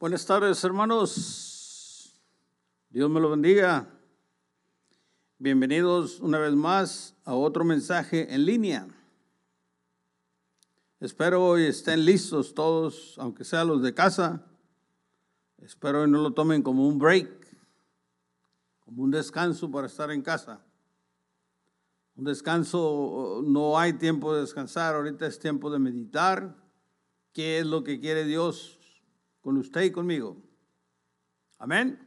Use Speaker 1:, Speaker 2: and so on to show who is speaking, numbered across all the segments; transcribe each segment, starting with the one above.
Speaker 1: Buenas tardes, hermanos. Dios me lo bendiga. Bienvenidos una vez más a otro mensaje en línea. Espero hoy estén listos todos, aunque sean los de casa. Espero que no lo tomen como un break, como un descanso para estar en casa. Un descanso, no hay tiempo de descansar, ahorita es tiempo de meditar. ¿Qué es lo que quiere Dios con usted y conmigo. Amén.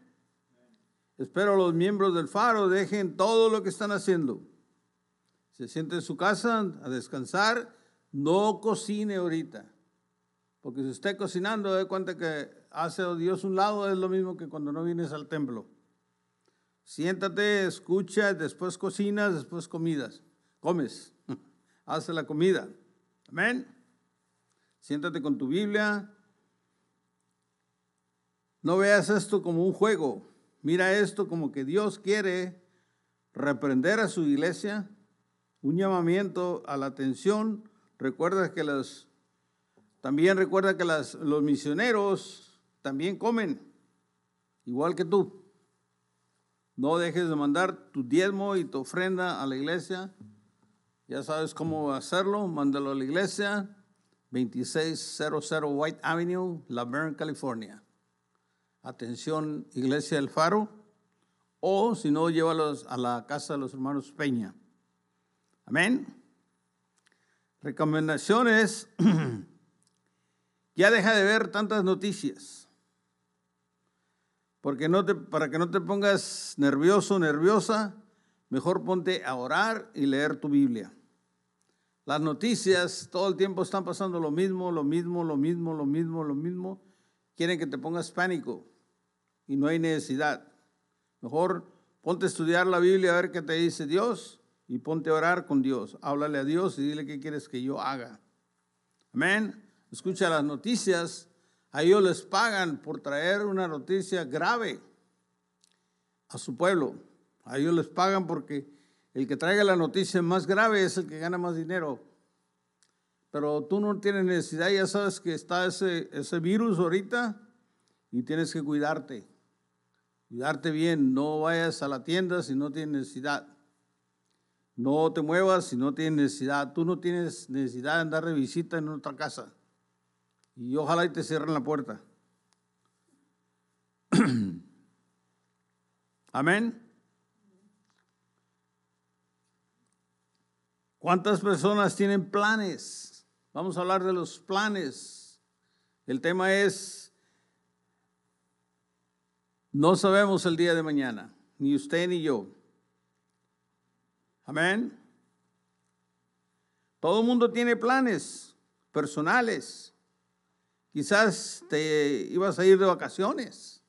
Speaker 1: Espero los miembros del faro dejen todo lo que están haciendo. Se sienten en su casa a descansar. No cocine ahorita. Porque si usted cocinando, de cuenta que hace Dios un lado, es lo mismo que cuando no vienes al templo. Siéntate, escucha, después cocinas, después comidas. Comes. Hace la comida. Amén. Siéntate con tu Biblia, no veas esto como un juego. Mira esto como que Dios quiere reprender a su iglesia, un llamamiento a la atención. Recuerda que los, también recuerda que los misioneros también comen, igual que tú. No dejes de mandar tu diezmo y tu ofrenda a la iglesia. Ya sabes cómo hacerlo. Mándalo a la iglesia. 2600 White Avenue, La Laverne, California. Atención, Iglesia del Faro, o si no, llévalos a la casa de los hermanos Peña. Amén. Recomendaciones. ya deja de ver tantas noticias. Porque no te, para que no te pongas nervioso, nerviosa, mejor ponte a orar y leer tu Biblia. Las noticias todo el tiempo están pasando lo mismo, lo mismo, lo mismo, lo mismo, lo mismo. Quieren que te pongas pánico y no hay necesidad. Mejor ponte a estudiar la Biblia a ver qué te dice Dios y ponte a orar con Dios. Háblale a Dios y dile qué quieres que yo haga. Amén. Escucha las noticias. A ellos les pagan por traer una noticia grave a su pueblo. A ellos les pagan porque el que traiga la noticia más grave es el que gana más dinero. Pero tú no tienes necesidad, ya sabes que está ese, ese virus ahorita y tienes que cuidarte. Cuidarte bien, no vayas a la tienda si no tienes necesidad. No te muevas si no tienes necesidad. Tú no tienes necesidad de andar de visita en otra casa. Y ojalá y te cierren la puerta. Amén. ¿Cuántas personas tienen planes? Vamos a hablar de los planes. El tema es no sabemos el día de mañana, ni usted ni yo. Amén. Todo el mundo tiene planes personales. Quizás te ibas a ir de vacaciones.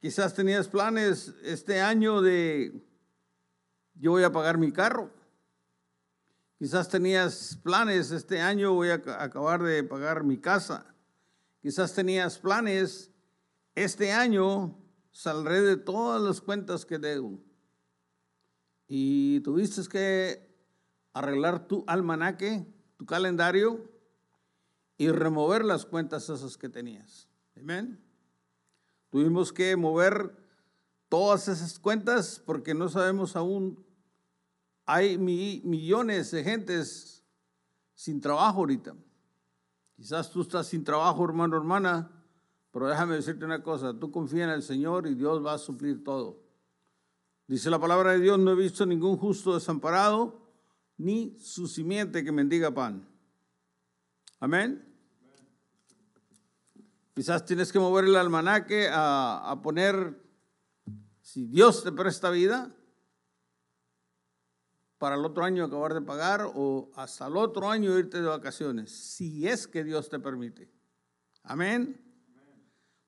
Speaker 1: Quizás tenías planes este año de yo voy a pagar mi carro. Quizás tenías planes este año voy a acabar de pagar mi casa. Quizás tenías planes este año saldré de todas las cuentas que debo. Y tuviste que arreglar tu almanaque, tu calendario y remover las cuentas esas que tenías. Amén. Tuvimos que mover todas esas cuentas porque no sabemos aún. Hay millones de gentes sin trabajo ahorita. Quizás tú estás sin trabajo, hermano, hermana pero déjame decirte una cosa, tú confía en el Señor y Dios va a suplir todo. Dice la palabra de Dios, no he visto ningún justo desamparado, ni su simiente que mendiga pan. Amén. Quizás tienes que mover el almanaque a, a poner, si Dios te presta vida, para el otro año acabar de pagar o hasta el otro año irte de vacaciones, si es que Dios te permite. Amén.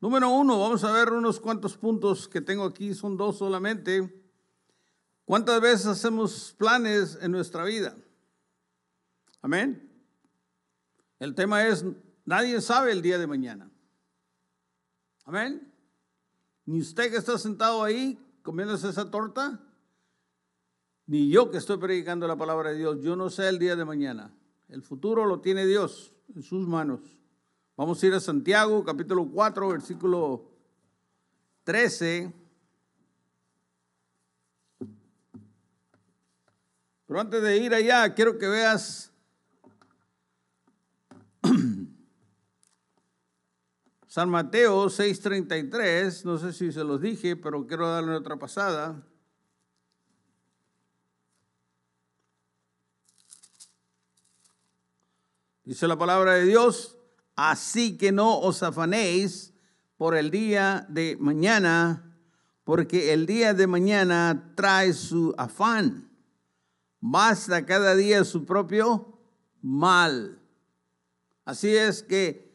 Speaker 1: Número uno, vamos a ver unos cuantos puntos que tengo aquí, son dos solamente. ¿Cuántas veces hacemos planes en nuestra vida? Amén. El tema es, nadie sabe el día de mañana. Amén. Ni usted que está sentado ahí comiéndose esa torta, ni yo que estoy predicando la palabra de Dios, yo no sé el día de mañana. El futuro lo tiene Dios en sus manos. Vamos a ir a Santiago, capítulo 4, versículo 13. Pero antes de ir allá, quiero que veas San Mateo 6:33, no sé si se los dije, pero quiero darle otra pasada. Dice la palabra de Dios, Así que no os afanéis por el día de mañana, porque el día de mañana trae su afán. Basta cada día su propio mal. Así es que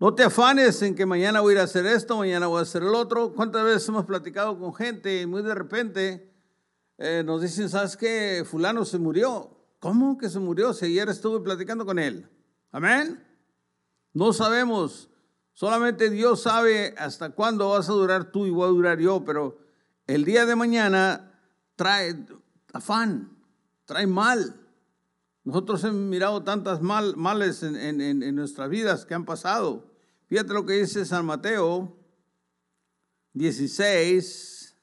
Speaker 1: no te afanes en que mañana voy a ir a hacer esto, mañana voy a hacer el otro. ¿Cuántas veces hemos platicado con gente y muy de repente eh, nos dicen, ¿sabes que Fulano se murió. ¿Cómo que se murió? Si ayer estuve platicando con él. Amén. No sabemos, solamente Dios sabe hasta cuándo vas a durar tú y voy a durar yo, pero el día de mañana trae afán, trae mal. Nosotros hemos mirado tantas mal, males en, nuestras vidas que han pasado. Fíjate lo que dice San Mateo 16,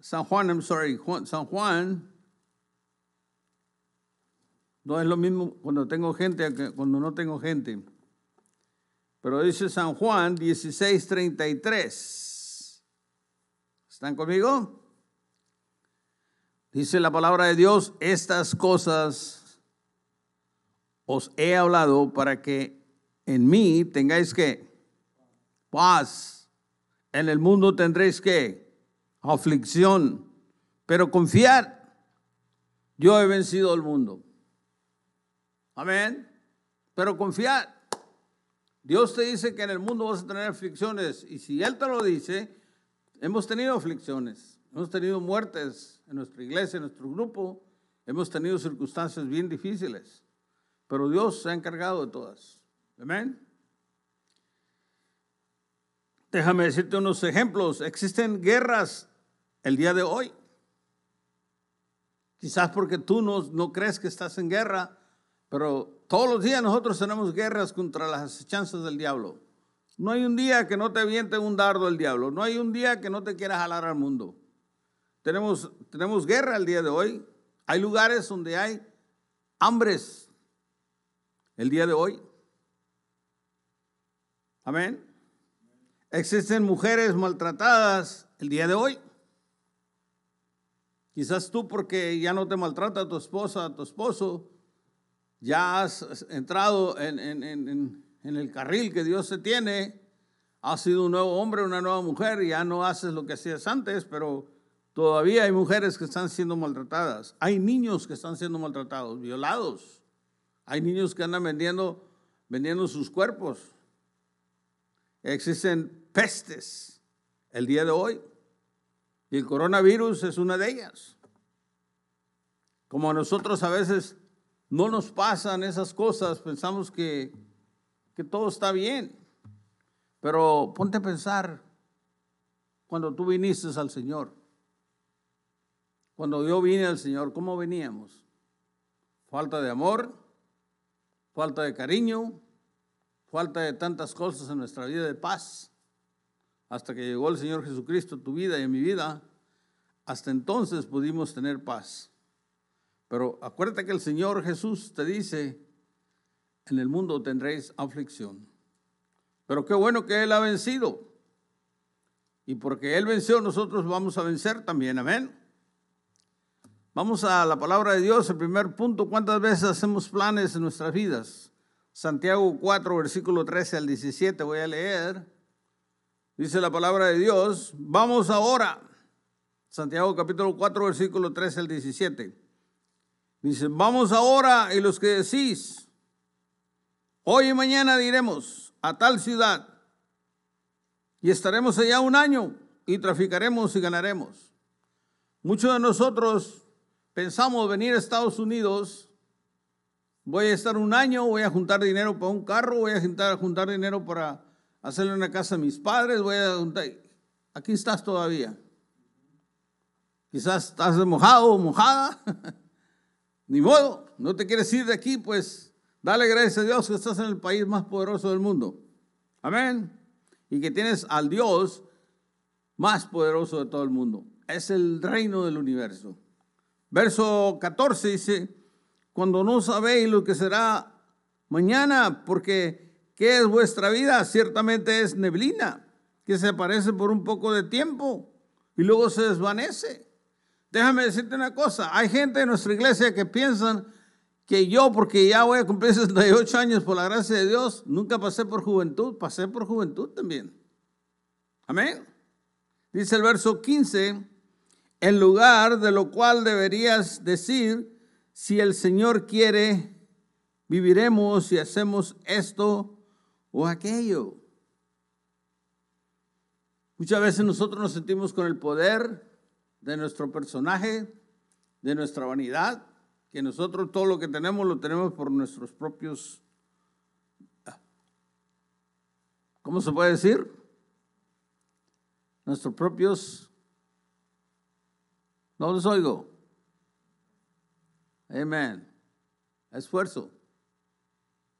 Speaker 1: San Juan, I'm sorry, San Juan no es lo mismo cuando tengo gente que cuando no tengo gente. Pero dice San Juan 16:33. ¿Están conmigo? Dice la palabra de Dios, estas cosas os he hablado para que en mí tengáis que paz. En el mundo tendréis que aflicción, pero confiar. Yo he vencido al mundo. Amén. Pero confiad. Dios te dice que en el mundo vas a tener aflicciones. Y si Él te lo dice, hemos tenido aflicciones. Hemos tenido muertes en nuestra iglesia, en nuestro grupo. Hemos tenido circunstancias bien difíciles. Pero Dios se ha encargado de todas. Amén. Déjame decirte unos ejemplos. Existen guerras el día de hoy. Quizás porque tú no, no crees que estás en guerra, pero todos los días nosotros tenemos guerras contra las asechanzas del diablo. No hay un día que no te viente un dardo el diablo. No hay un día que no te quiera jalar al mundo. Tenemos, tenemos guerra el día de hoy. Hay lugares donde hay hambres el día de hoy. Amén. Existen mujeres maltratadas el día de hoy. Quizás tú porque ya no te maltrata tu esposa, tu esposo, ya has entrado en, el carril que Dios te tiene, has sido un nuevo hombre, una nueva mujer, ya no haces lo que hacías antes, pero todavía hay mujeres que están siendo maltratadas, hay niños que están siendo maltratados, violados, hay niños que andan vendiendo, vendiendo sus cuerpos, existen pestes el día de hoy, y el coronavirus es una de ellas. Como nosotros a veces no nos pasan esas cosas, pensamos que, todo está bien. Pero ponte a pensar cuando tú viniste al Señor, cuando yo vine al Señor, ¿cómo veníamos? Falta de amor, falta de cariño, falta de tantas cosas en nuestra vida de paz. Hasta que llegó el Señor Jesucristo a tu vida y a mi vida, hasta entonces pudimos tener paz. Pero acuérdate que el Señor Jesús te dice, en el mundo tendréis aflicción. Pero qué bueno que Él ha vencido. Y porque Él venció, nosotros vamos a vencer también. Amén. Vamos a la palabra de Dios. El primer punto, ¿cuántas veces hacemos planes en nuestras vidas? Santiago 4, versículo 13 al 17, voy a leer. Dice la palabra de Dios, vamos ahora. Santiago capítulo 4, versículo 13 al 17. Dice, vamos ahora y los que decís, hoy y mañana diremos a tal ciudad y estaremos allá un año y traficaremos y ganaremos. Muchos de nosotros pensamos venir a Estados Unidos, voy a estar un año, voy a juntar dinero para un carro, voy a juntar, juntar dinero para hacerle una casa a mis padres, voy a juntar... Aquí estás todavía. Quizás estás mojado o mojada. Ni modo, no te quieres ir de aquí, pues dale gracias a Dios que estás en el país más poderoso del mundo. Amén. Y que tienes al Dios más poderoso de todo el mundo. Es el reino del universo. Verso 14 dice, cuando no sabéis lo que será mañana, porque ¿qué es vuestra vida? Ciertamente es neblina, que se aparece por un poco de tiempo y luego se desvanece. Déjame decirte una cosa, hay gente en nuestra iglesia que piensan que yo, porque ya voy a cumplir 68 años por la gracia de Dios, nunca pasé por juventud, pasé por juventud también. Amén. Dice el verso 15, en lugar de lo cual deberías decir, si el Señor quiere, viviremos y hacemos esto o aquello. Muchas veces nosotros nos sentimos con el poder, de nuestro personaje, de nuestra vanidad, que nosotros todo lo que tenemos lo tenemos por nuestros propios, ah, ¿cómo se puede decir? Nuestros propios, no los oigo. Amén. Esfuerzo.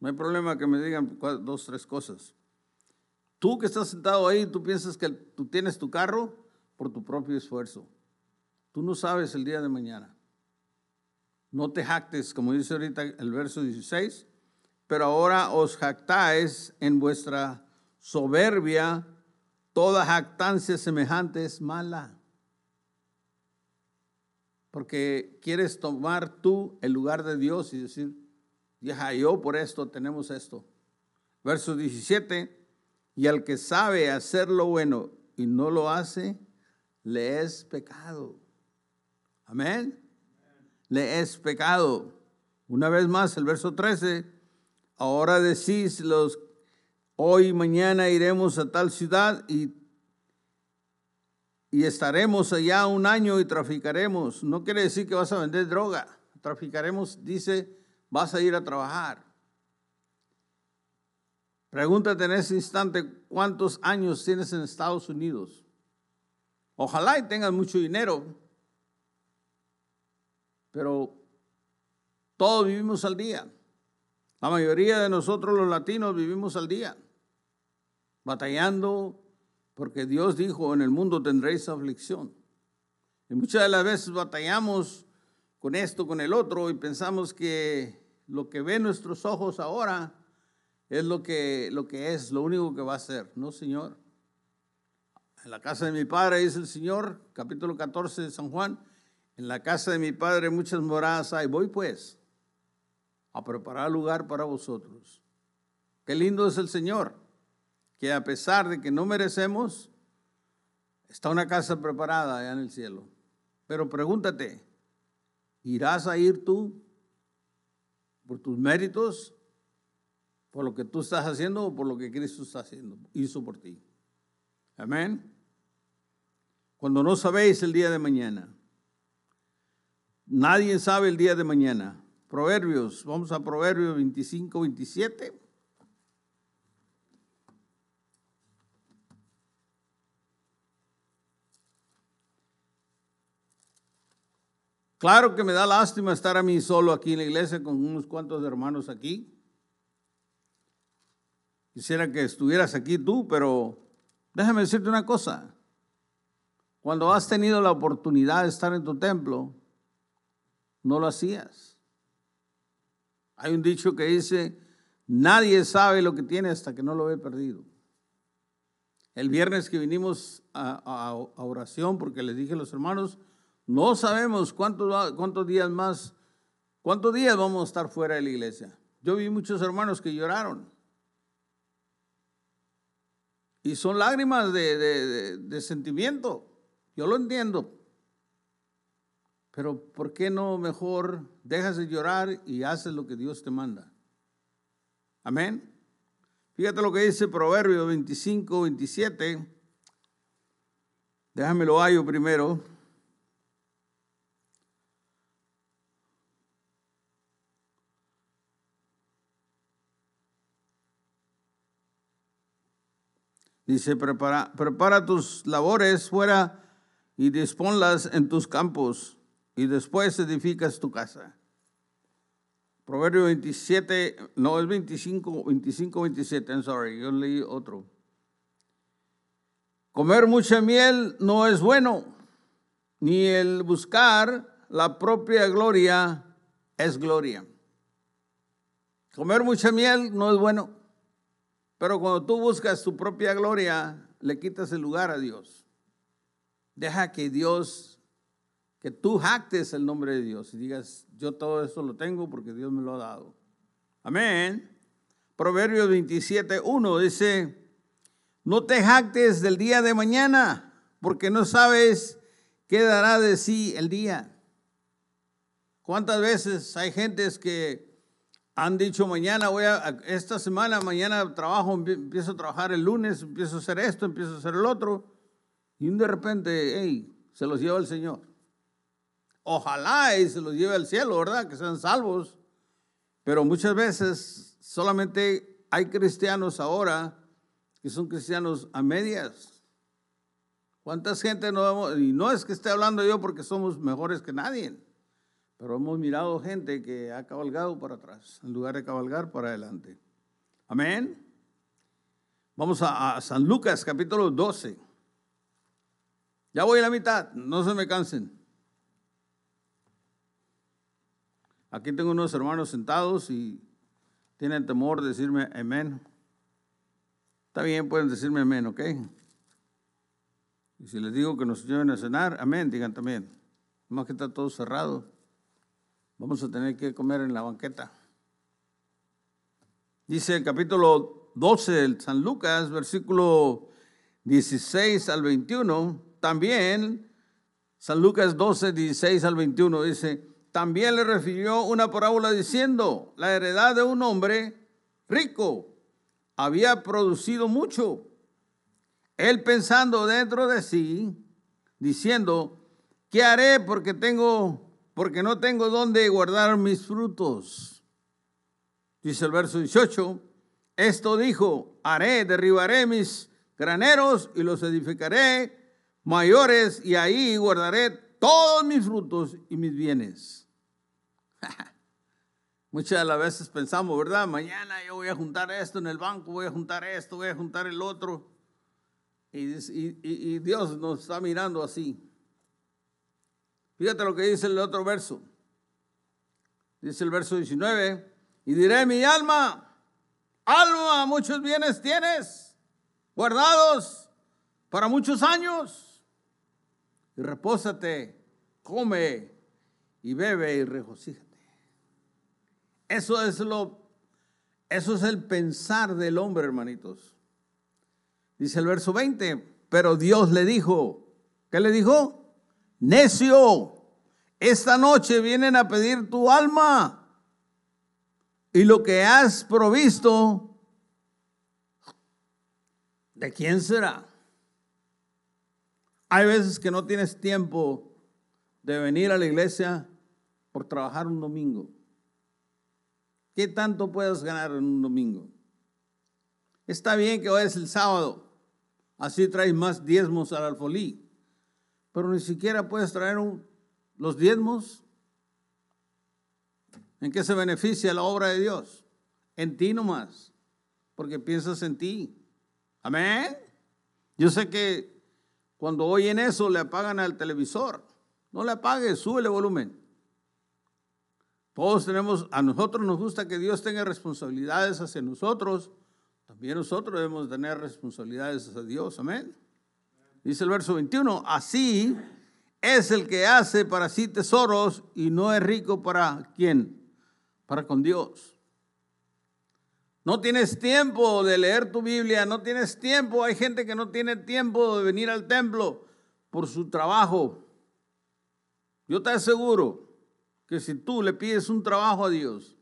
Speaker 1: No hay problema que me digan dos, tres cosas. Tú que estás sentado ahí, tú piensas que tú tienes tu carro por tu propio esfuerzo. Tú no sabes el día de mañana. No te jactes, como dice ahorita el verso 16, pero ahora os jactáis en vuestra soberbia, toda jactancia semejante es mala. Porque quieres tomar tú el lugar de Dios y decir, ya yo por esto tenemos esto. Verso 17, y al que sabe hacer lo bueno y no lo hace, le es pecado. Amén. Le es pecado. Una vez más, el verso 13. Ahora decís los, hoy, mañana iremos a tal ciudad y, y estaremos allá un año y traficaremos. No quiere decir que vas a vender droga. Traficaremos, dice, vas a ir a trabajar. Pregúntate en ese instante cuántos años tienes en Estados Unidos. Ojalá y tengas mucho dinero, pero todos vivimos al día. La mayoría de nosotros los latinos vivimos al día, batallando, porque Dios dijo, en el mundo tendréis aflicción. Y muchas de las veces batallamos con esto, con el otro, y pensamos que lo que ven nuestros ojos ahora es lo que, lo que es, lo único que va a ser. No, Señor. En la casa de mi padre, dice el Señor, capítulo 14 de San Juan, en la casa de mi padre muchas moradas hay. Voy pues a preparar lugar para vosotros. Qué lindo es el Señor, que a pesar de que no merecemos, está una casa preparada allá en el cielo. Pero pregúntate, ¿irás a ir tú por tus méritos, por lo que tú estás haciendo o por lo que Cristo está haciendo, hizo por ti? Amén. Cuando no sabéis el día de mañana, Nadie sabe el día de mañana. Proverbios, vamos a Proverbios 25, 27. Claro que me da lástima estar a mí solo aquí en la iglesia con unos cuantos hermanos aquí. Quisiera que estuvieras aquí tú, pero déjame decirte una cosa. Cuando has tenido la oportunidad de estar en tu templo, no lo hacías. Hay un dicho que dice, nadie sabe lo que tiene hasta que no lo ve perdido. El viernes que vinimos a, oración, porque les dije a los hermanos, no sabemos cuántos, cuántos días más, cuántos días vamos a estar fuera de la iglesia. Yo vi muchos hermanos que lloraron. Y son lágrimas de sentimiento. Yo lo entiendo. Pero ¿por qué no mejor dejas de llorar y haces lo que Dios te manda? Amén. Fíjate lo que dice Proverbio 25, 27. Déjame lo yo primero. Dice, prepara, prepara tus labores fuera y disponlas en tus campos y después edificas tu casa. Proverbio 27, no, es 25, 25, 27, I'm sorry, yo leí otro. Comer mucha miel no es bueno, ni el buscar la propia gloria es gloria. Comer mucha miel no es bueno, pero cuando tú buscas tu propia gloria, le quitas el lugar a Dios. Deja que Dios que tú jactes el nombre de Dios y digas, yo todo esto lo tengo porque Dios me lo ha dado. Amén. Proverbios 27, 1 dice, no te jactes del día de mañana, porque no sabes qué dará de sí el día. ¿Cuántas veces hay gentes que han dicho mañana voy a, esta semana, mañana trabajo, empiezo a trabajar el lunes, empiezo a hacer esto, empiezo a hacer el otro, y de repente, hey, se los lleva el Señor. Ojalá y se los lleve al cielo, ¿verdad? Que sean salvos. Pero muchas veces solamente hay cristianos ahora que son cristianos a medias. ¿Cuántas gente no vemos? y no es que esté hablando yo porque somos mejores que nadie, pero hemos mirado gente que ha cabalgado para atrás en lugar de cabalgar para adelante. Amén. Vamos a, a San Lucas capítulo 12. Ya voy a la mitad, no se me cansen. Aquí tengo unos hermanos sentados y tienen temor de decirme amén. Está bien, pueden decirme amén, ¿ok? Y si les digo que nos lleven a cenar, amén, digan también. Más que está todo cerrado. Vamos a tener que comer en la banqueta. Dice el capítulo 12 del San Lucas, versículo 16 al 21. También San Lucas 12, 16 al 21 dice, también le refirió una parábola diciendo, la heredad de un hombre rico había producido mucho. Él pensando dentro de sí, diciendo, ¿qué haré porque tengo porque no tengo dónde guardar mis frutos? Dice el verso 18, esto dijo, haré, derribaré mis graneros y los edificaré mayores y ahí guardaré todos mis frutos y mis bienes. Muchas de las veces pensamos, ¿verdad? Mañana yo voy a juntar esto en el banco, voy a juntar esto, voy a juntar el otro. Y, Dios nos está mirando así. Fíjate lo que dice el otro verso. Dice el verso 19, y diré mi alma, alma, muchos bienes tienes, guardados para muchos años. Y repósate, come y bebe y regocija eso es lo eso es el pensar del hombre, hermanitos. Dice el verso 20, pero Dios le dijo, ¿qué le dijo? Necio, esta noche vienen a pedir tu alma y lo que has provisto, ¿de quién será? Hay veces que no tienes tiempo de venir a la iglesia por trabajar un domingo. ¿Qué tanto puedes ganar en un domingo? Está bien que hoy es el sábado, así traes más diezmos al alfolí, pero ni siquiera puedes traer los diezmos. ¿En qué se beneficia la obra de Dios? En ti nomás, porque piensas en ti. Amén. Yo sé que cuando oyen eso le apagan al televisor. No le apagues, el volumen. Todos tenemos, a nosotros nos gusta que Dios tenga responsabilidades hacia nosotros. También nosotros debemos tener responsabilidades hacia Dios. Amén. Dice el verso 21, así es el que hace para sí tesoros y no es rico para quién, para con Dios. No tienes tiempo de leer tu Biblia, no tienes tiempo, hay gente que no tiene tiempo de venir al templo por su trabajo. Yo te aseguro, que si tú le pides un trabajo a Dios,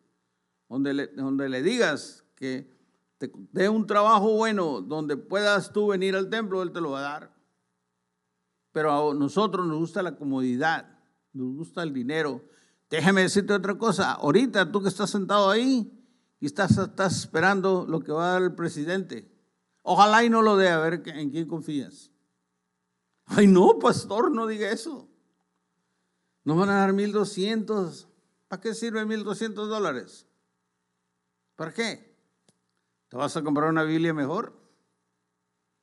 Speaker 1: donde le, donde le digas que te dé un trabajo bueno, donde puedas tú venir al templo, Él te lo va a dar. Pero a nosotros nos gusta la comodidad, nos gusta el dinero. Déjeme decirte otra cosa, ahorita tú que estás sentado ahí y estás, estás esperando lo que va a dar el presidente, ojalá y no lo dé, a ver en quién confías. Ay, no, pastor, no diga eso. Nos van a dar 1.200. ¿Para qué sirve 1.200 dólares? ¿Para qué? ¿Te vas a comprar una Biblia mejor?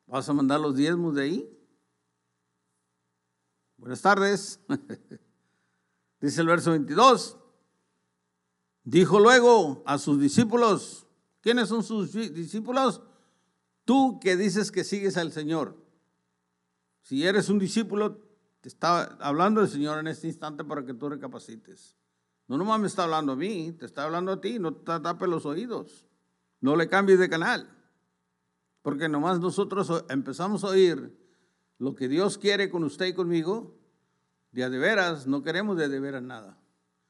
Speaker 1: ¿Vas a mandar los diezmos de ahí? Buenas tardes. Dice el verso 22. Dijo luego a sus discípulos, ¿quiénes son sus discípulos? Tú que dices que sigues al Señor. Si eres un discípulo, te está hablando el Señor en este instante para que tú recapacites. No nomás me está hablando a mí, te está hablando a ti, no te tapes los oídos. No le cambies de canal. Porque nomás nosotros empezamos a oír lo que Dios quiere con usted y conmigo, de de veras, no queremos de a de veras nada.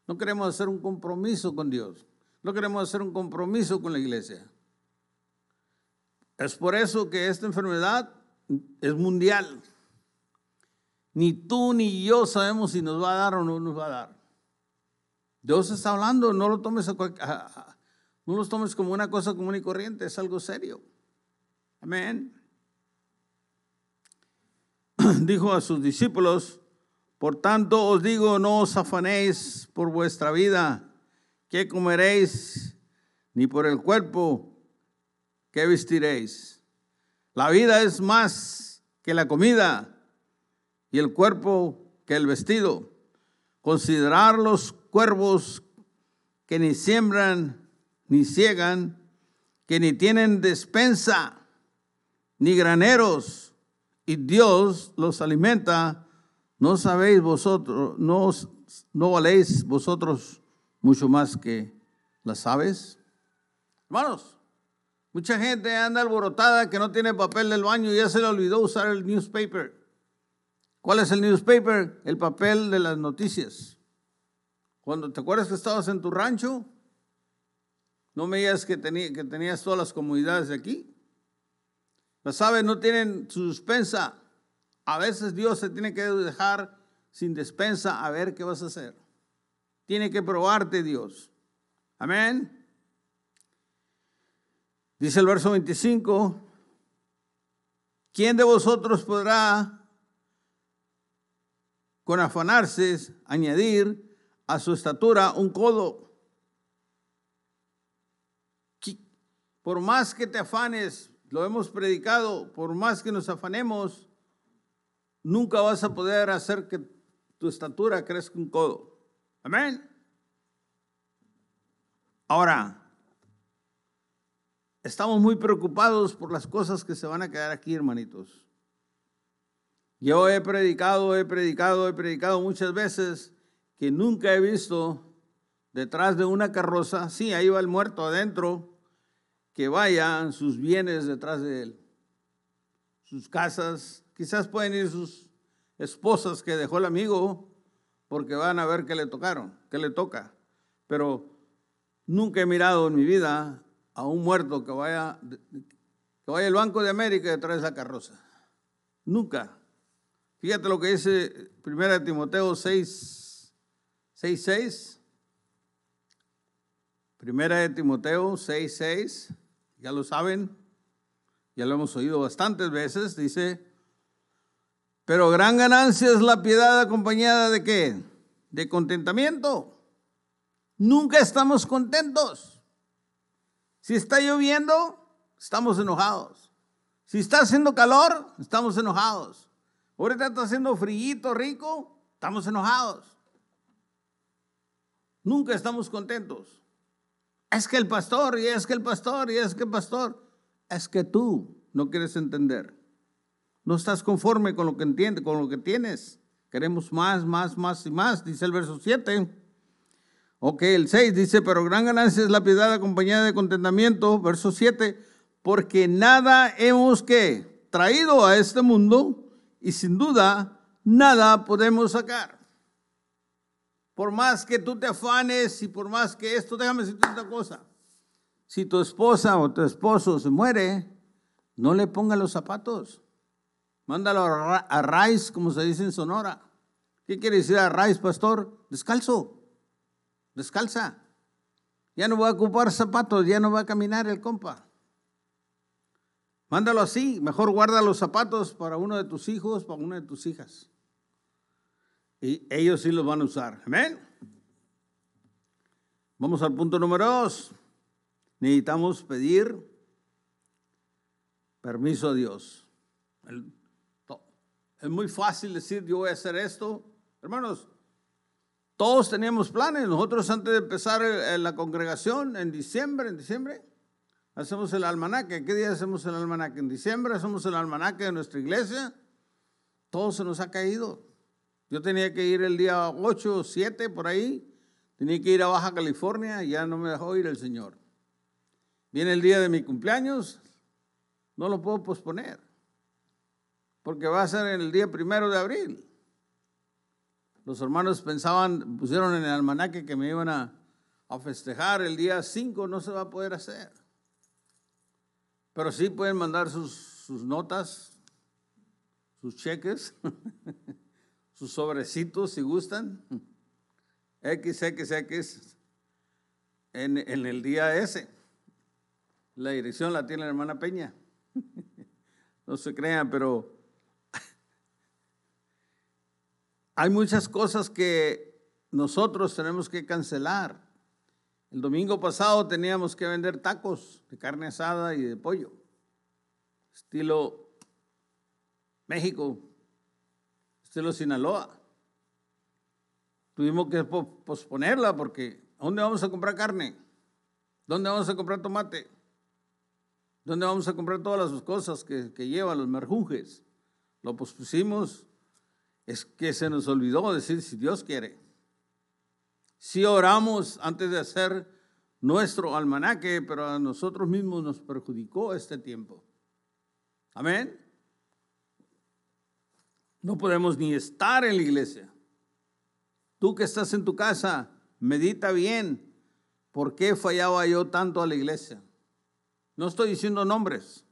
Speaker 1: No queremos hacer un compromiso con Dios. No queremos hacer un compromiso con la iglesia. Es por eso que esta enfermedad es mundial. Ni tú ni yo sabemos si nos va a dar o no nos va a dar. Dios está hablando, no lo tomes, los tomes como una cosa común y corriente, es algo serio. Amén. Dijo a sus discípulos, por tanto os digo, no os afanéis por vuestra vida, qué comeréis, ni por el cuerpo, qué vestiréis. La vida es más que la comida y el cuerpo que el vestido. Considerar los cuervos que ni siembran ni ciegan, que ni tienen despensa ni graneros, y Dios los alimenta. No sabéis vosotros, no, no valéis vosotros mucho más que las aves. Hermanos, mucha gente anda alborotada que no tiene papel del baño y ya se le olvidó usar el newspaper. ¿Cuál es el newspaper? El papel de las noticias. Cuando te acuerdas que estabas en tu rancho, no me que, que tenías todas las comunidades de aquí. Las aves no tienen suspensa. A veces Dios se tiene que dejar sin despensa a ver qué vas a hacer. Tiene que probarte Dios. Amén. Dice el verso 25, ¿quién de vosotros podrá con afanarse añadir a su estatura un codo. Por más que te afanes, lo hemos predicado, por más que nos afanemos, nunca vas a poder hacer que tu estatura crezca un codo. Amén. Ahora, estamos muy preocupados por las cosas que se van a quedar aquí, hermanitos. Yo he predicado, he predicado, he predicado muchas veces que nunca he visto detrás de una carroza, sí, ahí va el muerto adentro, que vayan sus bienes detrás de él, sus casas, quizás pueden ir sus esposas que dejó el amigo, porque van a ver qué le tocaron, qué le toca. Pero nunca he mirado en mi vida a un muerto que vaya, que vaya al Banco de América detrás de esa carroza. Nunca. Fíjate lo que dice 1 Timoteo 6, 6, 6. Primera de Timoteo 6, 6, ya lo saben, ya lo hemos oído bastantes veces, dice, pero gran ganancia es la piedad acompañada de qué? De contentamiento. Nunca estamos contentos. Si está lloviendo, estamos enojados. Si está haciendo calor, estamos enojados. Ahorita está haciendo frío, rico, estamos enojados. Nunca estamos contentos. Es que el pastor, y es que el pastor, y es que el pastor. Es que tú no quieres entender. No estás conforme con lo que entiendes, con lo que tienes. Queremos más, más, más y más, dice el verso 7. Ok, el 6 dice, pero gran ganancia es la piedad acompañada de contentamiento, verso 7, porque nada hemos que traído a este mundo y sin duda nada podemos sacar. Por más que tú te afanes y por más que esto, déjame decirte otra cosa. Si tu esposa o tu esposo se muere, no le ponga los zapatos. Mándalo a raíz, como se dice en Sonora. ¿Qué quiere decir a raíz, pastor? Descalzo. Descalza. Ya no va a ocupar zapatos, ya no va a caminar el compa. Mándalo así, mejor guarda los zapatos para uno de tus hijos, para una de tus hijas. Y ellos sí los van a usar. Amén. Vamos al punto número dos. Necesitamos pedir permiso a Dios. Es muy fácil decir yo voy a hacer esto. Hermanos, todos teníamos planes. Nosotros antes de empezar eh, la congregación en diciembre, en diciembre, hacemos el almanaque. ¿Qué día hacemos el almanaque? En diciembre hacemos el almanaque de nuestra iglesia. Todo se nos ha caído. Yo tenía que ir el día 8 o 7 por ahí. Tenía que ir a Baja California. Ya no me dejó ir el Señor. Viene el día de mi cumpleaños. No lo puedo posponer. Porque va a ser el día primero de abril. Los hermanos pensaban, pusieron en el almanaque que me iban a, a festejar el día 5. No se va a poder hacer. Pero sí pueden mandar sus, notas, sus cheques, sus sobrecitos si gustan. XXX en, en el día ese. La dirección la tiene la hermana Peña. No se crean, pero hay muchas cosas que nosotros tenemos que cancelar. El domingo pasado teníamos que vender tacos de carne asada y de pollo, estilo México, estilo Sinaloa. Tuvimos que posponerla porque ¿dónde vamos a comprar carne? ¿Dónde vamos a comprar tomate? ¿Dónde vamos a comprar todas las cosas que, llevan los merjunjes? Lo pospusimos, es que se nos olvidó decir si Dios quiere. Si oramos antes de hacer nuestro almanaque, pero a nosotros mismos nos perjudicó este tiempo. Amén. No podemos ni estar en la iglesia. Tú que estás en tu casa, medita bien. ¿Por qué fallaba yo tanto a la iglesia? No estoy diciendo nombres.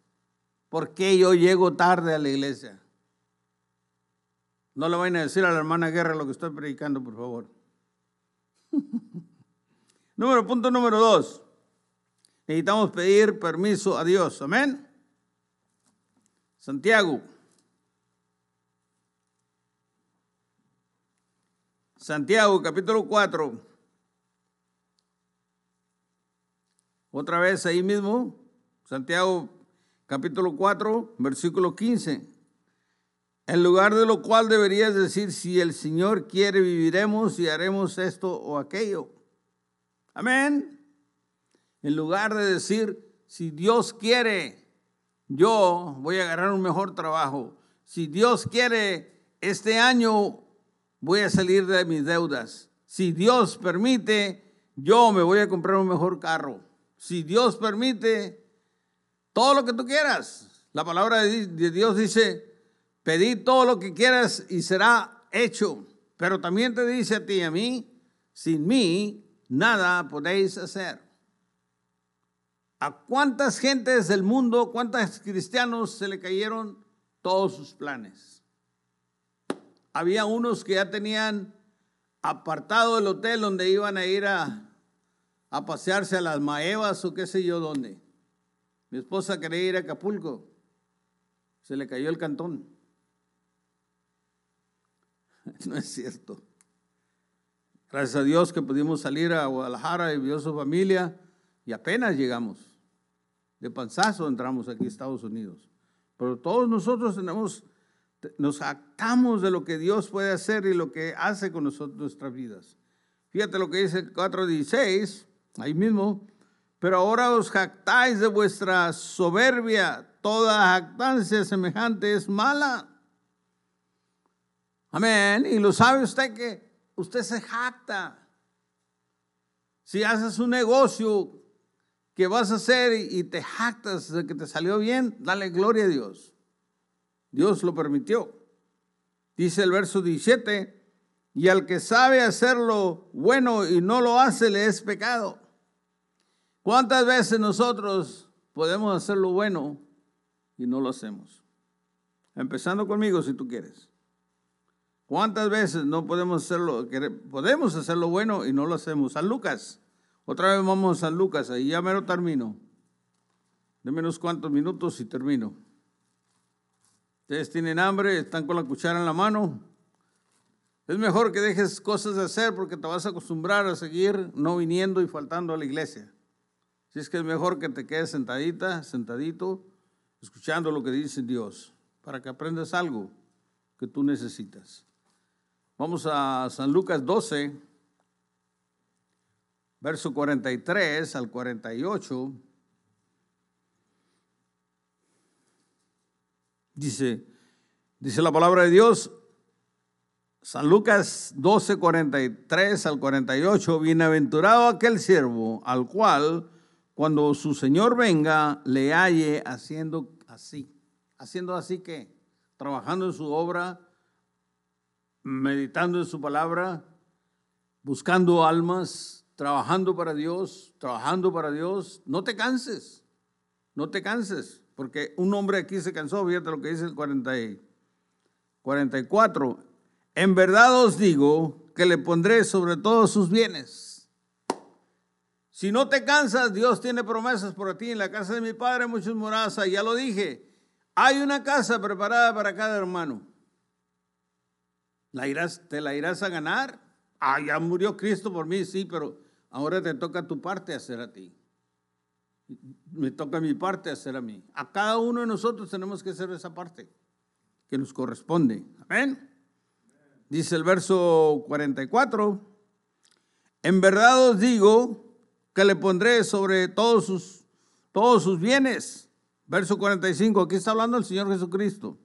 Speaker 1: ¿Por qué yo llego tarde a la iglesia? No le vayan a decir a la hermana Guerra lo que estoy predicando, por favor. número, punto número dos. Necesitamos pedir permiso a Dios. Amén. Santiago. Santiago capítulo 4. Otra vez ahí mismo. Santiago capítulo 4, versículo 15 en lugar de lo cual deberías decir, si el Señor quiere, viviremos y haremos esto o aquello. Amén. En lugar de decir, si Dios quiere, yo voy a agarrar un mejor trabajo. Si Dios quiere, este año voy a salir de mis deudas. Si Dios permite, yo me voy a comprar un mejor carro. Si Dios permite, todo lo que tú quieras. La palabra de Dios dice, Pedí todo lo que quieras y será hecho. Pero también te dice a ti y a mí, sin mí nada podéis hacer. ¿A cuántas gentes del mundo, cuántos cristianos se le cayeron todos sus planes? Había unos que ya tenían apartado el hotel donde iban a ir a, pasearse a las maevas o qué sé yo dónde. Mi esposa quería ir a Acapulco. Se le cayó el cantón. No es cierto. Gracias a Dios que pudimos salir a Guadalajara y vio su familia y apenas llegamos. De panzazo entramos aquí a Estados Unidos. Pero todos nosotros tenemos, nos jactamos de lo que Dios puede hacer y lo que hace con nosotros nuestras vidas. Fíjate lo que dice 4.16, ahí mismo. Pero ahora os jactáis de vuestra soberbia. Toda jactancia semejante es mala. Amén. Y lo sabe usted que usted se jacta. Si haces un negocio que vas a hacer y te jactas de que te salió bien, dale gloria a Dios. Dios lo permitió. Dice el verso 17, y al que sabe hacerlo bueno y no lo hace, le es pecado. ¿Cuántas veces nosotros podemos hacer lo bueno y no lo hacemos? Empezando conmigo, si tú quieres. ¿Cuántas veces no podemos hacerlo? Podemos hacer lo bueno y no lo hacemos. San Lucas. Otra vez vamos a San Lucas. Ahí ya me lo termino. De menos cuantos minutos y termino. Ustedes tienen hambre, están con la cuchara en la mano. Es mejor que dejes cosas de hacer porque te vas a acostumbrar a seguir no viniendo y faltando a la iglesia. Si es que es mejor que te quedes sentadita, sentadito, escuchando lo que dice Dios, para que aprendas algo que tú necesitas. Vamos a San Lucas 12, verso 43 al 48. Dice, dice la palabra de Dios, San Lucas 12, 43 al 48, bienaventurado aquel siervo al cual cuando su Señor venga le halle haciendo así. ¿Haciendo así que Trabajando en su obra meditando en su palabra, buscando almas, trabajando para Dios, trabajando para Dios. No te canses, no te canses, porque un hombre aquí se cansó, fíjate lo que dice el 44. En verdad os digo que le pondré sobre todos sus bienes. Si no te cansas, Dios tiene promesas por ti. En la casa de mi padre muchos morazas, ya lo dije. Hay una casa preparada para cada hermano. ¿Te la irás a ganar? Ah, ya murió Cristo por mí, sí, pero ahora te toca tu parte hacer a ti. Me toca mi parte hacer a mí. A cada uno de nosotros tenemos que hacer esa parte que nos corresponde. Amén. Dice el verso 44, en verdad os digo que le pondré sobre todos sus, todos sus bienes. Verso 45, aquí está hablando el Señor Jesucristo.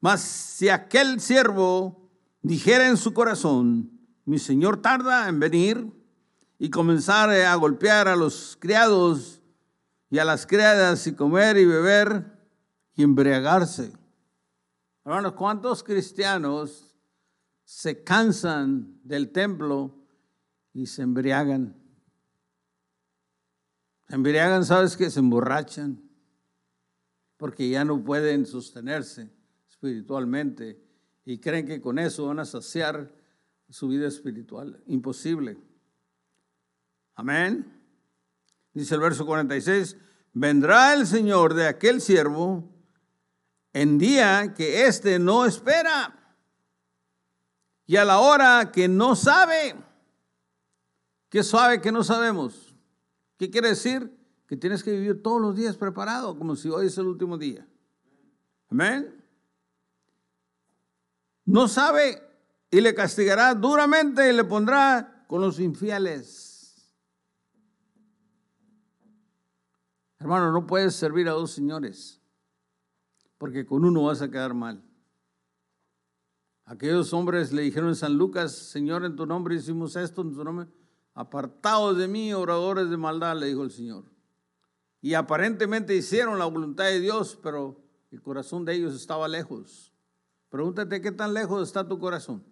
Speaker 1: Mas si aquel siervo dijera en su corazón, mi señor tarda en venir, y comenzar eh, a golpear a los criados y a las criadas y comer y beber y embriagarse. Hermanos, ¿cuántos cristianos se cansan del templo y se embriagan? Se embriagan, ¿sabes que Se emborrachan porque ya no pueden sostenerse espiritualmente y creen que con eso van a saciar su vida espiritual. Imposible. Amén. Dice el verso 46, vendrá el Señor de aquel siervo en día que éste no espera y a la hora que no sabe. ¿Qué sabe que no sabemos? ¿Qué quiere decir? Que tienes que vivir todos los días preparado, como si hoy es el último día. Amén no sabe y le castigará duramente y le pondrá con los infieles. Hermano, no puedes servir a dos señores, porque con uno vas a quedar mal. Aquellos hombres le dijeron en San Lucas, Señor, en tu nombre hicimos esto, en tu nombre, apartados de mí, oradores de maldad, le dijo el Señor. Y aparentemente hicieron la voluntad de Dios, pero el corazón de ellos estaba lejos. Pregúntate qué tan lejos está tu corazón.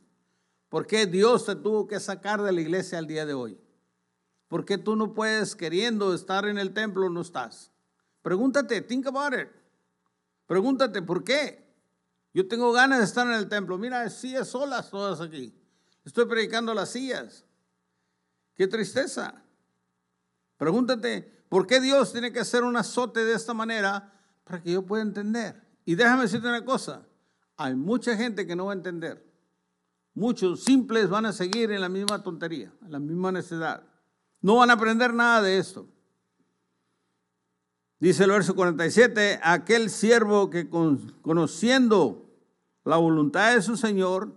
Speaker 1: ¿Por qué Dios te tuvo que sacar de la iglesia al día de hoy? ¿Por qué tú no puedes, queriendo estar en el templo, no estás? Pregúntate, think about it. Pregúntate, ¿por qué? Yo tengo ganas de estar en el templo. Mira, sillas solas todas aquí. Estoy predicando las sillas. Qué tristeza. Pregúntate, ¿por qué Dios tiene que hacer un azote de esta manera para que yo pueda entender? Y déjame decirte una cosa. Hay mucha gente que no va a entender. Muchos simples van a seguir en la misma tontería, en la misma necedad. No van a aprender nada de esto. Dice el verso 47, aquel siervo que conociendo la voluntad de su Señor,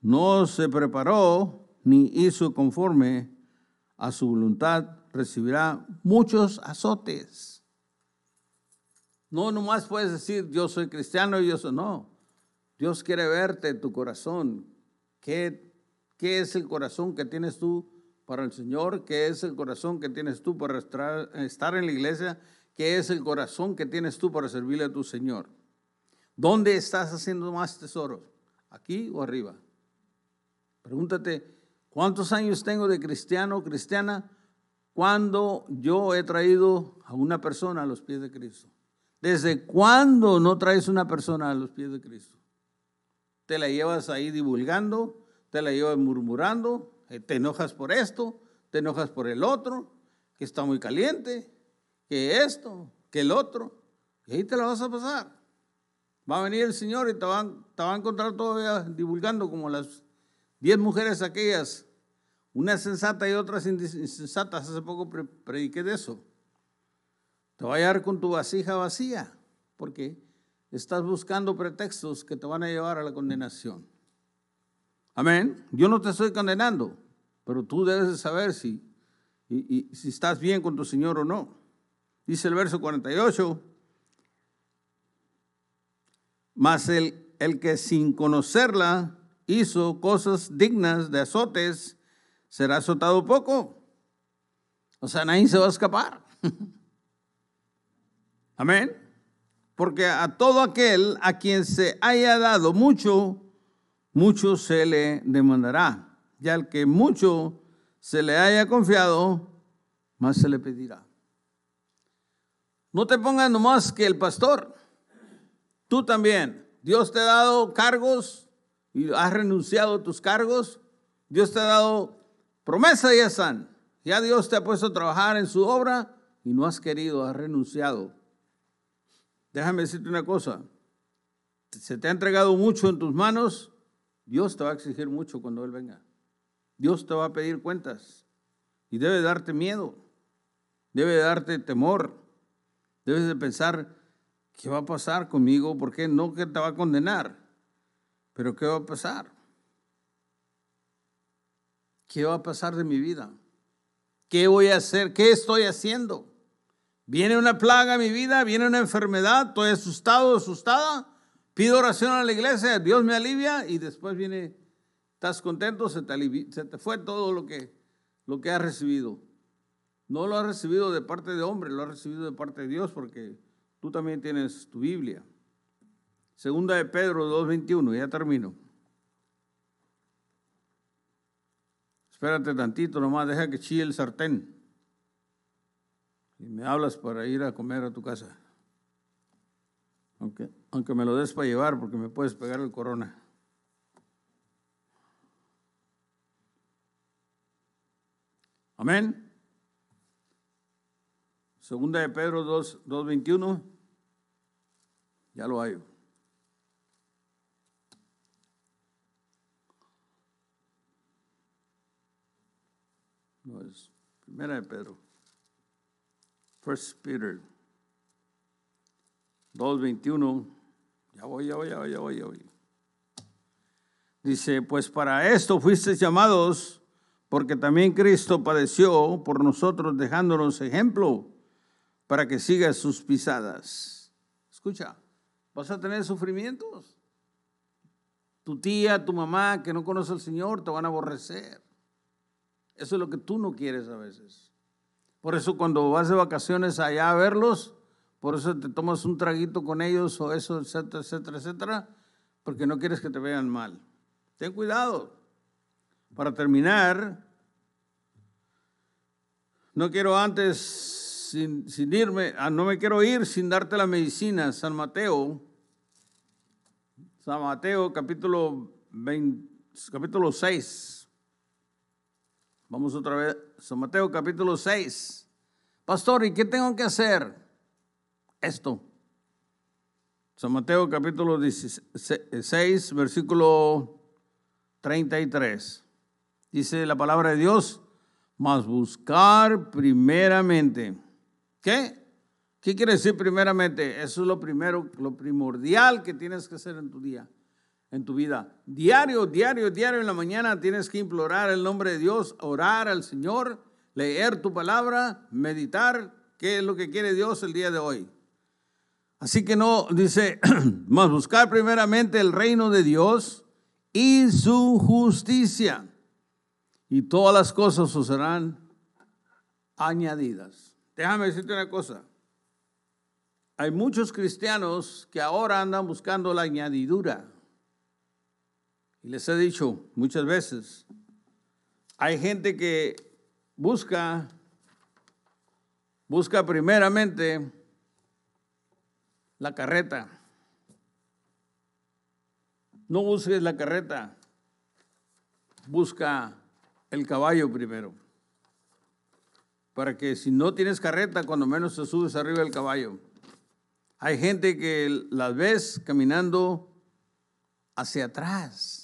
Speaker 1: no se preparó ni hizo conforme a su voluntad, recibirá muchos azotes. No, nomás puedes decir, yo soy cristiano y yo soy, no. Dios quiere verte en tu corazón. ¿Qué, es el corazón que tienes tú para el Señor? ¿Qué es el corazón que tienes tú para estar en la iglesia? ¿Qué es el corazón que tienes tú para servirle a tu Señor? ¿Dónde estás haciendo más tesoros? ¿Aquí o arriba? Pregúntate, ¿cuántos años tengo de cristiano, o cristiana, cuando yo he traído a una persona a los pies de Cristo? ¿Desde cuándo no traes una persona a los pies de Cristo? te la llevas ahí divulgando, te la llevas murmurando, eh, te enojas por esto, te enojas por el otro, que está muy caliente, que esto, que el otro, y ahí te la vas a pasar. Va a venir el Señor y te va, te a encontrar todavía divulgando como las diez mujeres aquellas, una sensata y otras insensatas. Hace poco prediqué de eso. Te va a llevar con tu vasija vacía. ¿Por qué? estás buscando pretextos que te van a llevar a la condenación. Amén. Yo no te estoy condenando, pero tú debes de saber si, si estás bien con tu Señor o no. Dice el verso 48, mas el, el que sin conocerla hizo cosas dignas de azotes, será azotado poco. O sea, nadie se va a escapar. Amén porque a todo aquel a quien se haya dado mucho, mucho se le demandará. Y al que mucho se le haya confiado, más se le pedirá. No te pongas nomás que el pastor, tú también. Dios te ha dado cargos y has renunciado a tus cargos. Dios te ha dado promesa y están. Ya Dios te ha puesto a trabajar en su obra y no has querido, has renunciado. Déjame decirte una cosa, se te ha entregado mucho en tus manos, Dios te va a exigir mucho cuando Él venga. Dios te va a pedir cuentas y debe darte miedo, debe darte temor, debes de pensar, ¿qué va a pasar conmigo? Porque no que te va a condenar, pero ¿qué va a pasar? ¿Qué va a pasar de mi vida? ¿Qué voy a hacer? ¿Qué estoy haciendo? Viene una plaga a mi vida, viene una enfermedad, estoy asustado, asustada, pido oración a la iglesia, Dios me alivia y después viene, estás contento, se te, fue todo lo que, lo que has recibido. No lo has recibido de parte de hombre, lo has recibido de parte de Dios porque tú también tienes tu Biblia. Segunda de Pedro 2.21, ya termino. Espérate tantito nomás, deja que chille el sartén y me hablas para ir a comer a tu casa. Aunque, aunque me lo des para llevar porque me puedes pegar el corona. Amén. Segunda de Pedro 2, 2.21. Ya lo hay. No es primera de Pedro. First Peter 2.21. Ya voy, ya voy, ya voy, ya voy, ya voy. Dice, pues para esto fuisteis llamados, porque también Cristo padeció por nosotros dejándonos ejemplo para que sigas sus pisadas. Escucha, vas a tener sufrimientos. Tu tía, tu mamá que no conoce al Señor te van a aborrecer. Eso es lo que tú no quieres a veces. Por eso cuando vas de vacaciones allá a verlos, por eso te tomas un traguito con ellos o eso, etcétera, etcétera, etcétera, porque no quieres que te vean mal. Ten cuidado. Para terminar, no quiero antes, sin, sin irme, ah, no me quiero ir sin darte la medicina, San Mateo. San Mateo capítulo, 20, capítulo 6. Vamos otra vez a Mateo capítulo 6. Pastor, ¿y qué tengo que hacer? Esto. San Mateo capítulo 6, versículo 33. Dice la palabra de Dios, mas buscar primeramente. ¿Qué? ¿Qué quiere decir primeramente? Eso es lo primero, lo primordial que tienes que hacer en tu día en tu vida. Diario, diario, diario en la mañana tienes que implorar el nombre de Dios, orar al Señor, leer tu palabra, meditar qué es lo que quiere Dios el día de hoy. Así que no, dice, más buscar primeramente el reino de Dios y su justicia. Y todas las cosas os serán añadidas. Déjame decirte una cosa. Hay muchos cristianos que ahora andan buscando la añadidura y les he dicho muchas veces, hay gente que busca, busca primeramente la carreta. No busques la carreta, busca el caballo primero. Para que si no tienes carreta, cuando menos te subes arriba del caballo. Hay gente que las ves caminando hacia atrás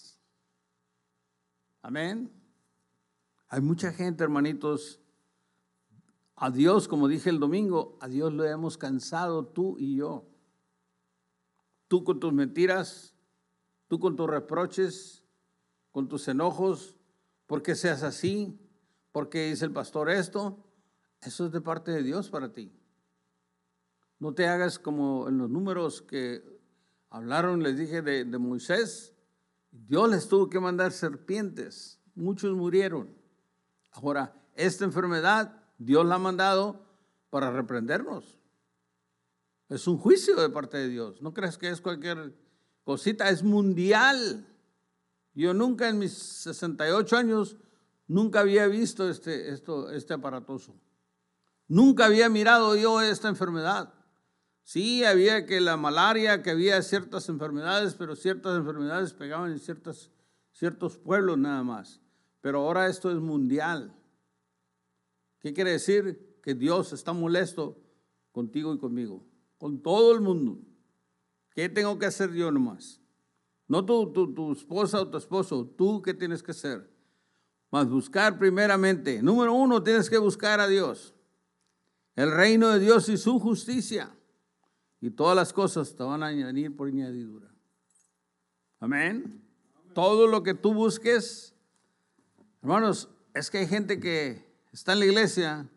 Speaker 1: Amén. Hay mucha gente, hermanitos, a Dios, como dije el domingo, a Dios lo hemos cansado tú y yo. Tú con tus mentiras, tú con tus reproches, con tus enojos, porque seas así, porque dice el pastor esto, eso es de parte de Dios para ti. No te hagas como en los números que hablaron, les dije, de, de Moisés, Dios les tuvo que mandar serpientes, muchos murieron. Ahora, esta enfermedad Dios la ha mandado para reprendernos. Es un juicio de parte de Dios. No creas que es cualquier cosita, es mundial. Yo nunca en mis 68 años, nunca había visto este, esto, este aparatoso. Nunca había mirado yo esta enfermedad. Sí, había que la malaria, que había ciertas enfermedades, pero ciertas enfermedades pegaban en ciertas, ciertos pueblos nada más. Pero ahora esto es mundial. ¿Qué quiere decir? Que Dios está molesto contigo y conmigo, con todo el mundo. ¿Qué tengo que hacer yo nomás? No tú, tu, tu esposa o tu esposo, tú qué tienes que hacer. Más buscar primeramente. Número uno, tienes que buscar a Dios, el reino de Dios y su justicia y todas las cosas te van a venir por añadidura. Amén. Todo lo que tú busques, hermanos, es que hay gente que está en la iglesia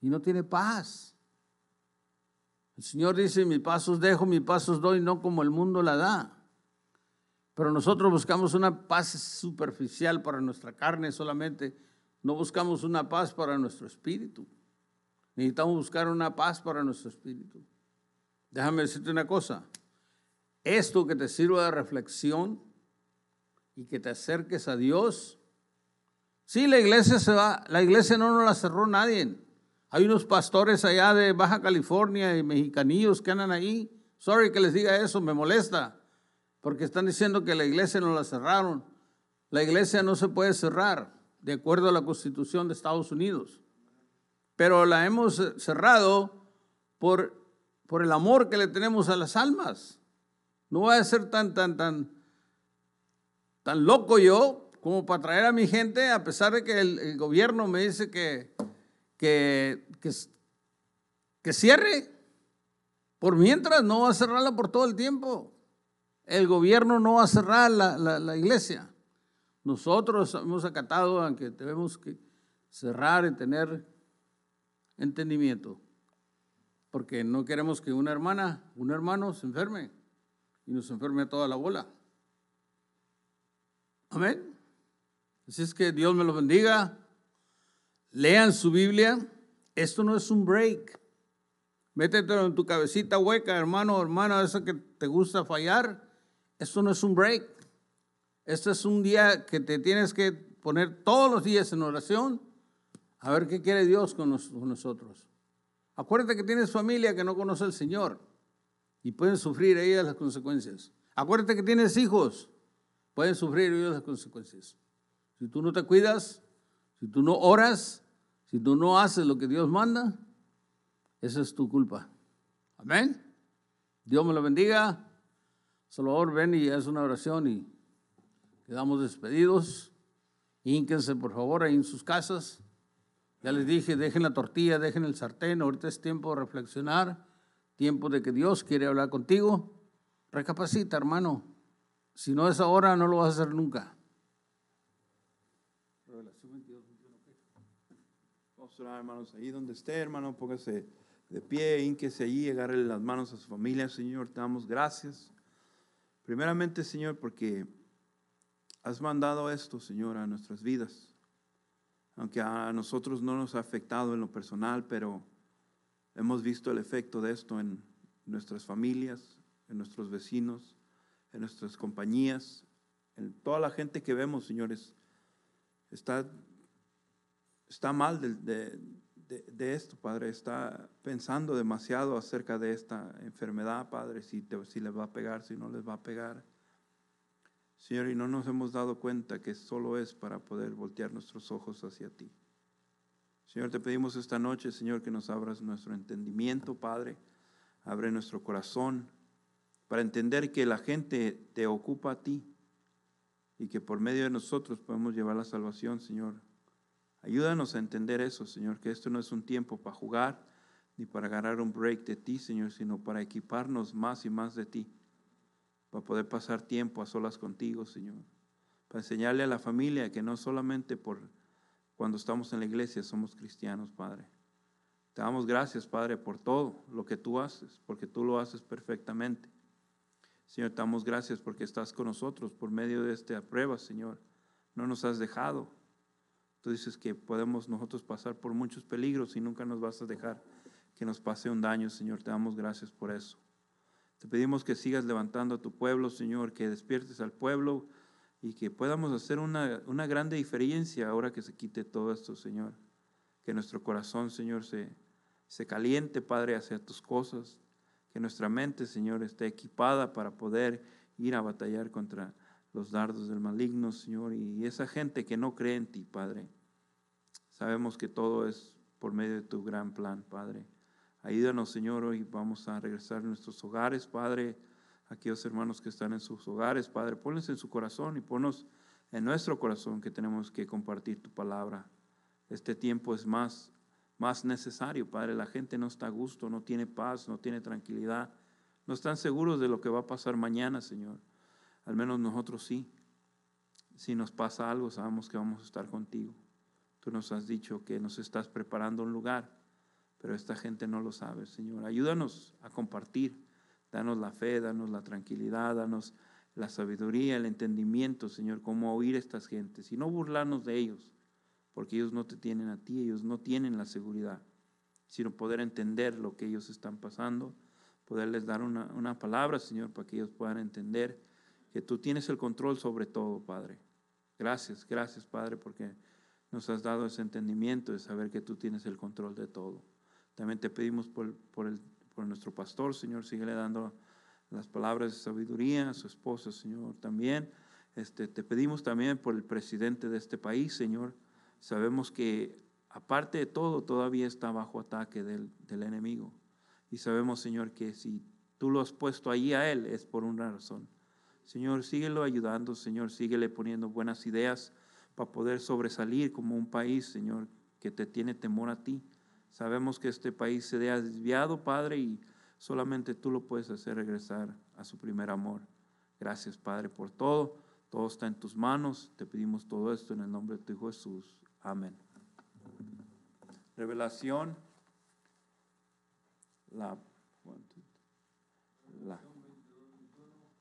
Speaker 1: y no tiene paz. El Señor dice, mi paz os dejo, mi paz os doy, no como el mundo la da. Pero nosotros buscamos una paz superficial para nuestra carne solamente. No buscamos una paz para nuestro espíritu. Necesitamos buscar una paz para nuestro espíritu. Déjame decirte una cosa. Esto que te sirva de reflexión y que te acerques a Dios. Sí, la iglesia se va, la iglesia no nos la cerró nadie. Hay unos pastores allá de Baja California y mexicanillos que andan ahí. Sorry que les diga eso, me molesta, porque están diciendo que la iglesia no la cerraron. La iglesia no se puede cerrar, de acuerdo a la Constitución de Estados Unidos. Pero la hemos cerrado por por el amor que le tenemos a las almas. No voy a ser tan, tan, tan, tan loco yo como para traer a mi gente, a pesar de que el, gobierno me dice que, que, que, cierre. Por mientras no va a cerrarla por todo el tiempo. El gobierno no va a cerrar la, iglesia. Nosotros hemos acatado aunque debemos que cerrar y tener entendimiento porque no queremos que una hermana, un hermano se enferme y nos enferme toda la bola. Amén. Así es que Dios me lo bendiga. Lean su Biblia. Esto no es un break. Métetelo en tu cabecita hueca, hermano, hermana, esa que te gusta fallar. Esto no es un break. Esto es un día que te tienes que poner todos los días en oración a ver qué quiere Dios con nosotros. Acuérdate que tienes familia que no conoce al Señor y pueden sufrir ellas las consecuencias. Acuérdate que tienes hijos, pueden sufrir ellos las consecuencias. Si tú no te cuidas, si tú no oras, si tú no haces lo que Dios manda, esa es tu culpa. Amén. Dios me lo bendiga. Salvador, ven y haz una oración y quedamos despedidos. Ínquense, por favor, ahí en sus casas. Ya les dije, dejen la tortilla, dejen el sartén, ahorita es tiempo de reflexionar, tiempo de que Dios quiere hablar contigo. Recapacita, hermano. Si no es ahora, no lo vas a hacer nunca.
Speaker 2: Vamos a hablar, hermanos, ahí donde esté, hermano, póngase de pie, ínquese allí, agarre las manos a su familia, Señor, te damos gracias. Primeramente, Señor, porque has mandado esto, Señor, a nuestras vidas aunque a nosotros no nos ha afectado en lo personal, pero hemos visto el efecto de esto en nuestras familias, en nuestros vecinos, en nuestras compañías, en toda la gente que vemos, señores. Está, está mal de, esto, Padre. Está pensando demasiado acerca de esta enfermedad, Padre, si, te, si les va a pegar, si no les va a pegar Señor, y no nos hemos dado cuenta que solo es para poder voltear nuestros ojos hacia ti. Señor, te pedimos esta noche, Señor, que nos abras nuestro entendimiento, Padre. Abre nuestro corazón para entender que la gente te ocupa a ti y que por medio de nosotros podemos llevar la salvación, Señor. Ayúdanos a entender eso, Señor, que esto no es un tiempo para jugar ni para ganar un break de ti, Señor, sino para equiparnos más y más de ti para poder pasar tiempo a solas contigo, Señor. Para enseñarle a la familia que no solamente por cuando estamos en la iglesia somos cristianos, Padre. Te damos gracias, Padre, por todo lo que tú haces, porque tú lo haces perfectamente. Señor, te damos gracias porque estás con nosotros por medio de esta prueba, Señor. No nos has dejado. Tú dices que podemos nosotros pasar por muchos peligros y nunca nos vas a dejar que nos pase un daño, Señor. Te damos gracias por eso. Te pedimos que sigas levantando a tu pueblo, Señor, que despiertes al pueblo y que podamos hacer una, una grande diferencia ahora que se quite todo esto, Señor. Que nuestro corazón, Señor, se, se caliente, Padre, hacia tus cosas. Que nuestra mente, Señor, esté equipada para poder ir a batallar contra los dardos del maligno, Señor, y esa gente que no cree en ti, Padre. Sabemos que todo es por medio de tu gran plan, Padre. Ayúdanos, Señor, hoy vamos a regresar a nuestros hogares, Padre, aquellos hermanos que están en sus hogares, Padre, ponles en su corazón y ponos en nuestro corazón que tenemos que compartir tu palabra. Este tiempo es más, más necesario, Padre. La gente no está a gusto, no tiene paz, no tiene tranquilidad. No están seguros de lo que va a pasar mañana, Señor. Al menos nosotros sí. Si nos pasa algo, sabemos que vamos a estar contigo. Tú nos has dicho que nos estás preparando un lugar pero esta gente no lo sabe, Señor. Ayúdanos a compartir, danos la fe, danos la tranquilidad, danos la sabiduría, el entendimiento, Señor, cómo oír a estas gentes y no burlarnos de ellos, porque ellos no te tienen a ti, ellos no tienen la seguridad, sino poder entender lo que ellos están pasando, poderles dar una, una palabra, Señor, para que ellos puedan entender que tú tienes el control sobre todo, Padre. Gracias, gracias, Padre, porque nos has dado ese entendimiento de saber que tú tienes el control de todo. También te pedimos por, por, el, por nuestro pastor, Señor, síguele dando las palabras de sabiduría a su esposa, Señor, también. Este, te pedimos también por el presidente de este país, Señor. Sabemos que aparte de todo, todavía está bajo ataque del, del enemigo. Y sabemos, Señor, que si tú lo has puesto ahí a él es por una razón. Señor, síguelo ayudando, Señor, síguele poniendo buenas ideas para poder sobresalir como un país, Señor, que te tiene temor a ti. Sabemos que este país se ha desviado, Padre, y solamente tú lo puedes hacer regresar a su primer amor. Gracias, Padre, por todo. Todo está en tus manos. Te pedimos todo esto en el nombre de tu Hijo Jesús. Amén. Revelación. La,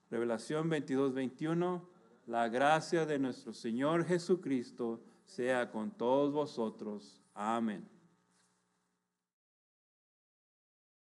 Speaker 2: Revelación 22, 21. La gracia de nuestro Señor Jesucristo sea con todos vosotros. Amén.